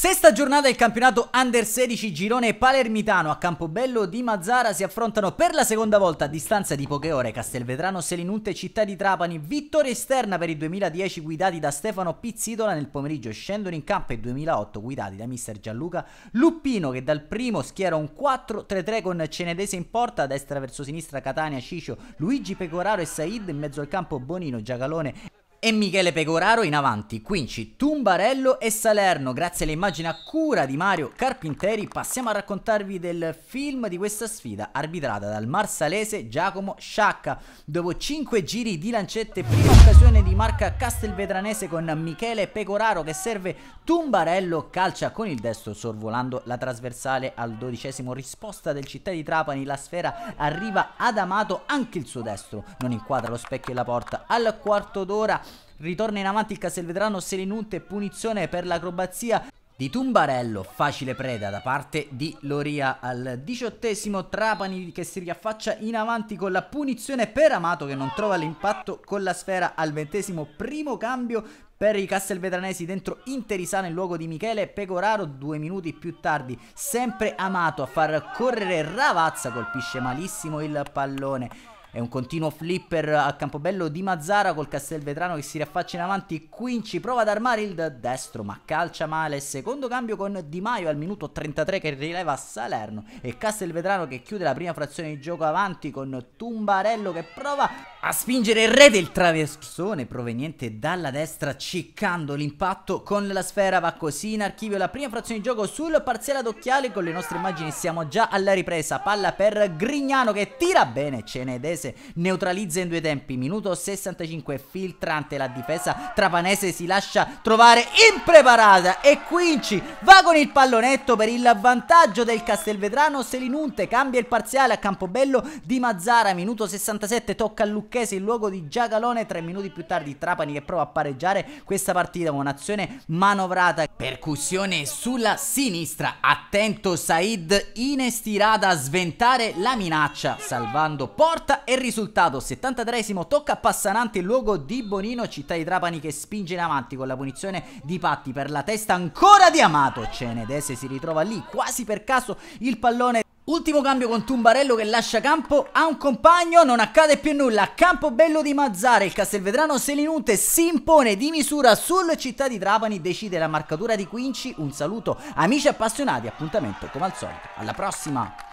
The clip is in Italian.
Sesta giornata del campionato Under 16 girone palermitano a Campobello di Mazzara si affrontano per la seconda volta a distanza di poche ore Castelvetrano, Selinunte Città di Trapani. Vittoria esterna per il 2010 guidati da Stefano Pizzitola nel pomeriggio scendono in campo i 2008 guidati da mister Gianluca Luppino che dal primo schiera un 4-3-3 con Cenedese in porta, a destra verso sinistra Catania, Ciccio, Luigi Pecoraro e Said, in mezzo al campo Bonino, Giacalone e Michele Pecoraro in avanti, Quinci, Tumbarello e Salerno. Grazie alle immagini a cura di Mario Carpinteri passiamo a raccontarvi del film di questa sfida arbitrata dal marsalese Giacomo Sciacca. Dopo 5 giri di lancette, prima occasione di marca castelvetranese con Michele Pecoraro che serve Tumbarello, calcia con il destro sorvolando la trasversale al dodicesimo risposta del città di Trapani. La sfera arriva ad Amato, anche il suo destro non inquadra lo specchio e la porta. Al quarto d'ora Ritorna in avanti il Castelvetrano Selinunte punizione per l'acrobazia di Tumbarello, facile preda da parte di Loria al diciottesimo, Trapani che si riaffaccia in avanti con la punizione per Amato che non trova l'impatto con la sfera al ventesimo, primo cambio per i castelvetranesi dentro Interisano in luogo di Michele Pecoraro due minuti più tardi sempre Amato a far correre Ravazza colpisce malissimo il pallone è un continuo flipper a Campobello di Mazzara col Castelvetrano che si riaffaccia in avanti. Quinci prova ad armare il destro ma calcia male. Secondo cambio con Di Maio al minuto 33 che rileva Salerno e Castelvetrano che chiude la prima frazione di gioco avanti con Tumbarello che prova a spingere il re del traversone proveniente dalla destra ciccando l'impatto con la sfera va così in archivio la prima frazione di gioco sul parziale ad occhiali con le nostre immagini siamo già alla ripresa palla per Grignano che tira bene Cenedese neutralizza in due tempi minuto 65 filtrante la difesa trapanese si lascia trovare impreparata e Quinci va con il pallonetto per il vantaggio del Castelvetrano Selinunte cambia il parziale a Campobello di Mazzara minuto 67 tocca a Luca Lucchese in luogo di Giacalone. Tre minuti più tardi Trapani che prova a pareggiare questa partita con un'azione manovrata. Percussione sulla sinistra. Attento Said in estirata a sventare la minaccia salvando porta e risultato 73 tocca a Passanante in luogo di Bonino. Città di Trapani che spinge in avanti con la punizione di Patti per la testa ancora di Amato. Cenedese si ritrova lì quasi per caso il pallone Ultimo cambio con Tumbarello che lascia campo a un compagno, non accade più nulla. Campobello di Mazzara, il Castelvetrano Selinunte si impone di misura sul Città di Trapani, decide la marcatura di Quinci. Un saluto amici appassionati, appuntamento come al solito. Alla prossima!